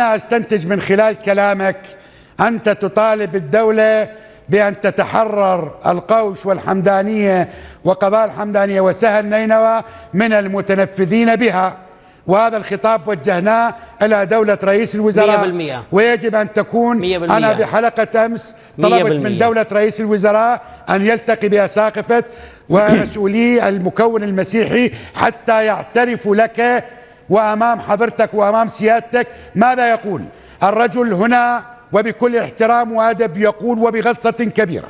أنا أستنتج من خلال كلامك أنت تطالب الدولة بأن تتحرر القوش والحمدانية وقضاء الحمدانية وسهل نينوى من المتنفذين بها وهذا الخطاب وجهناه إلى دولة رئيس الوزراء 100% ويجب أن تكون 100% أنا بحلقة أمس طلبت من دولة رئيس الوزراء أن يلتقي بأساقفة ومسؤولي المكون المسيحي حتى يعترفوا لك وأمام حضرتك وأمام سيادتك ماذا يقول الرجل هنا وبكل احترام وأدب يقول وبغصه كبيرة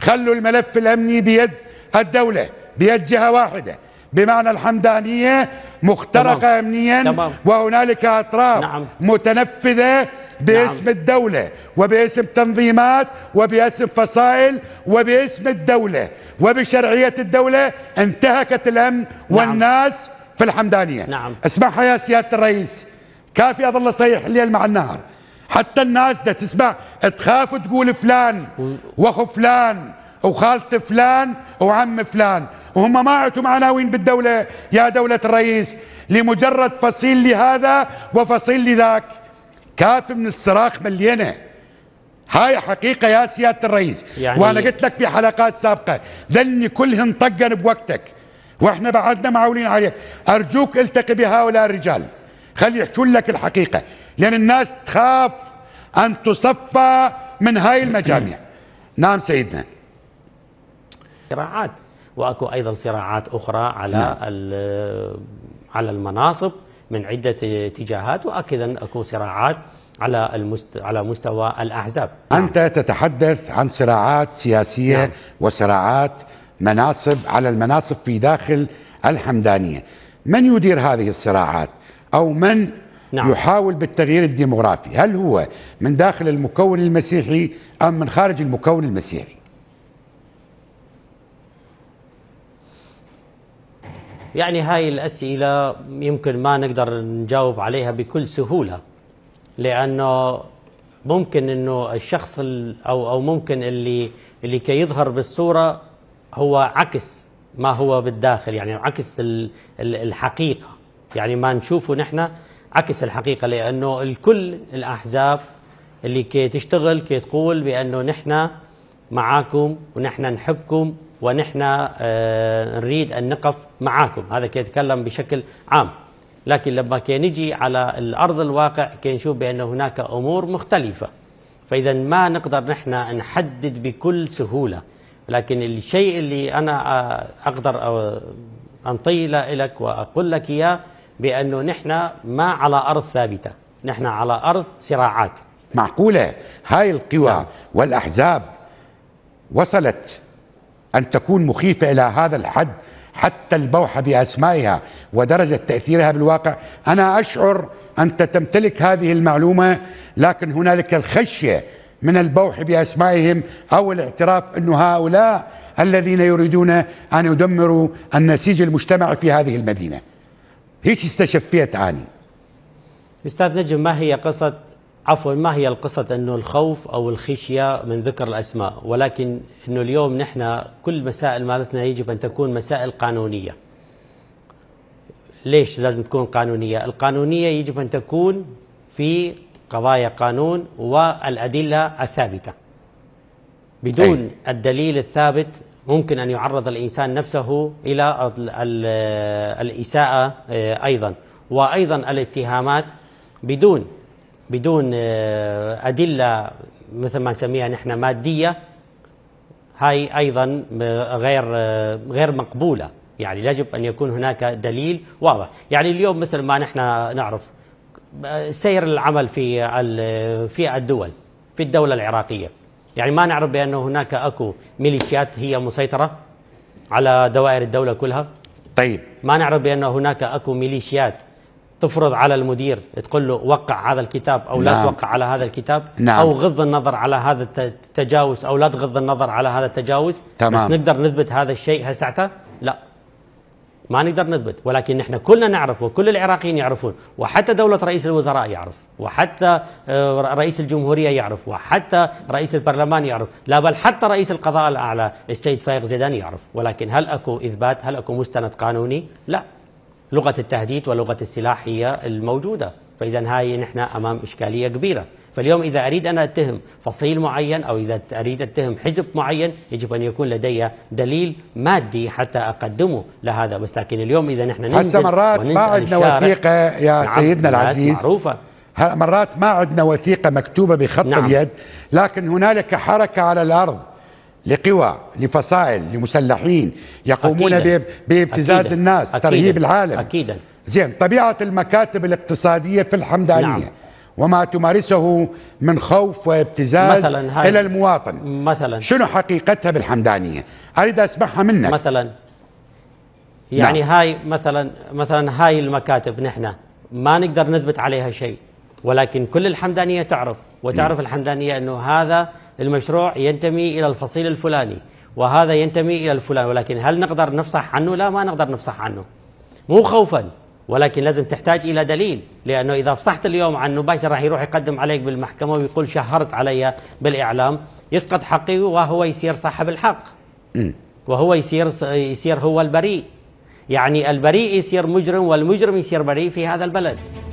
خلوا الملف الأمني بيد الدولة بيد جهة واحدة بمعنى الحمدانية مخترقة تمام. أمنيا تمام. وهنالك أطراف نعم. متنفذة باسم نعم. الدولة وباسم تنظيمات وباسم فصائل وباسم الدولة وبشرعية الدولة انتهكت الأمن نعم. والناس في الحمدانية نعم اسمعها يا سيادة الرئيس كافي أظل صيح الليل مع النهار حتى الناس ده تسمع تخاف تقول فلان واخو فلان وخالة فلان وعم فلان وهم ما عندهم عناوين بالدولة يا دولة الرئيس لمجرد فصيل لهذا وفصيل لذاك كاف من الصراخ مليانه هاي حقيقة يا سيادة الرئيس يعني وأنا قلت لك في حلقات سابقة ذني كلهن طقن بوقتك واحنا بعدنا معولين عليه ارجوك التقي بهؤلاء الرجال خلي يحكوا لك الحقيقه لان الناس تخاف ان تصفى من هاي المجاميع نعم سيدنا صراعات واكو ايضا صراعات اخرى على نعم. على المناصب من عده اتجاهات واكيدا اكو صراعات على المست... على مستوى الاحزاب انت تتحدث عن صراعات سياسيه نعم. وصراعات مناصب على المناصب في داخل الحمدانية من يدير هذه الصراعات أو من نعم. يحاول بالتغيير الديمغرافي هل هو من داخل المكون المسيحي أم من خارج المكون المسيحي يعني هاي الأسئلة يمكن ما نقدر نجاوب عليها بكل سهولة لأنه ممكن أنه الشخص أو, أو ممكن اللي اللي كي يظهر بالصورة هو عكس ما هو بالداخل يعني عكس الحقيقة يعني ما نشوفه نحن عكس الحقيقة لأنه الكل الأحزاب اللي كي تشتغل كي تقول بأنه نحن معاكم ونحن نحبكم ونحن آه، نريد أن نقف معاكم هذا كي يتكلم بشكل عام لكن لما كي نجي على الأرض الواقع كي نشوف بأن هناك أمور مختلفة فإذا ما نقدر نحن نحدد بكل سهولة لكن الشيء اللي أنا أقدر انطي لك وأقول لك إياه بأنه نحن ما على أرض ثابتة نحن على أرض صراعات معقولة هاي القوى نعم. والأحزاب وصلت أن تكون مخيفة إلى هذا الحد حتى البوح بأسمائها ودرجة تأثيرها بالواقع أنا أشعر أنت تمتلك هذه المعلومة لكن هنالك الخشية من البوح بأسمائهم أو الاعتراف أن هؤلاء الذين يريدون أن يدمروا النسيج المجتمعي في هذه المدينة هيك استشفيت أني أستاذ نجم ما هي قصة عفوا ما هي القصة أنه الخوف أو الخشية من ذكر الأسماء ولكن أنه اليوم نحن كل مسائل مالتنا يجب أن تكون مسائل قانونية ليش لازم تكون قانونية القانونية يجب أن تكون في قضايا قانون والأدلة الثابتة بدون أي. الدليل الثابت ممكن أن يعرض الإنسان نفسه إلى الإساءة آه، أيضا وأيضا الاتهامات بدون بدون آه، أدلة مثل ما نسميها نحن مادية هاي أيضا آه، غير غير مقبولة يعني يجب أن يكون هناك دليل واضح يعني اليوم مثل ما نحن نعرف سير العمل في في الدول في الدولة العراقية يعني ما نعرف بأنه هناك أكو ميليشيات هي مسيطرة على دوائر الدولة كلها طيب ما نعرف بأن هناك أكو ميليشيات تفرض على المدير تقول له وقع هذا الكتاب أو لا لا نعم. توقع على هذا الكتاب نعم. أو غض النظر على هذا التجاوز أو لا تغض النظر على هذا التجاوز تمام. بس نقدر نثبت هذا الشيء هسعته لا ما نقدر نثبت ولكن نحن كلنا نعرف وكل العراقيين يعرفون وحتى دولة رئيس الوزراء يعرف وحتى آه، رئيس الجمهورية يعرف وحتى رئيس البرلمان يعرف لا بل حتى رئيس القضاء الأعلى السيد فايق زيدان يعرف ولكن هل أكو إثبات هل أكو مستند قانوني لا لغة التهديد ولغة السلاح هي الموجودة فإذا هاي نحن أمام إشكالية كبيرة فاليوم إذا أريد أن أتهم فصيل معين أو إذا أريد أتهم حزب معين يجب أن يكون لدي دليل مادي حتى أقدمه لهذا بس لكن اليوم إذا نحن هسه مرات ما عندنا وثيقة يا نعم سيدنا العزيز معروفة مرات ما عندنا وثيقة مكتوبة بخط نعم. اليد لكن هنالك حركة على الأرض لقوى لفصائل لمسلحين يقومون أكيداً. بابتزاز أكيداً. الناس أكيداً. ترهيب العالم أكيدا زين طبيعة المكاتب الاقتصادية في الحمدانية نعم. وما تمارسه من خوف وابتزاز مثلاً إلى المواطن مثلا شنو حقيقتها بالحمدانية أريد أسمعها منك مثلا يعني نعم. هاي مثلا مثلا هاي المكاتب نحن ما نقدر نثبت عليها شيء ولكن كل الحمدانية تعرف وتعرف نعم. الحمدانية أنه هذا المشروع ينتمي إلى الفصيل الفلاني وهذا ينتمي إلى الفلان ولكن هل نقدر نفصح عنه لا ما نقدر نفصح عنه مو خوفا ولكن لازم تحتاج إلى دليل لأنه إذا فصحت اليوم عنه مباشر راح يروح يقدم عليك بالمحكمة ويقول شهرت علي بالإعلام يسقط حقي وهو يصير صاحب الحق وهو يصير يصير هو البريء يعني البريء يصير مجرم والمجرم يصير بريء في هذا البلد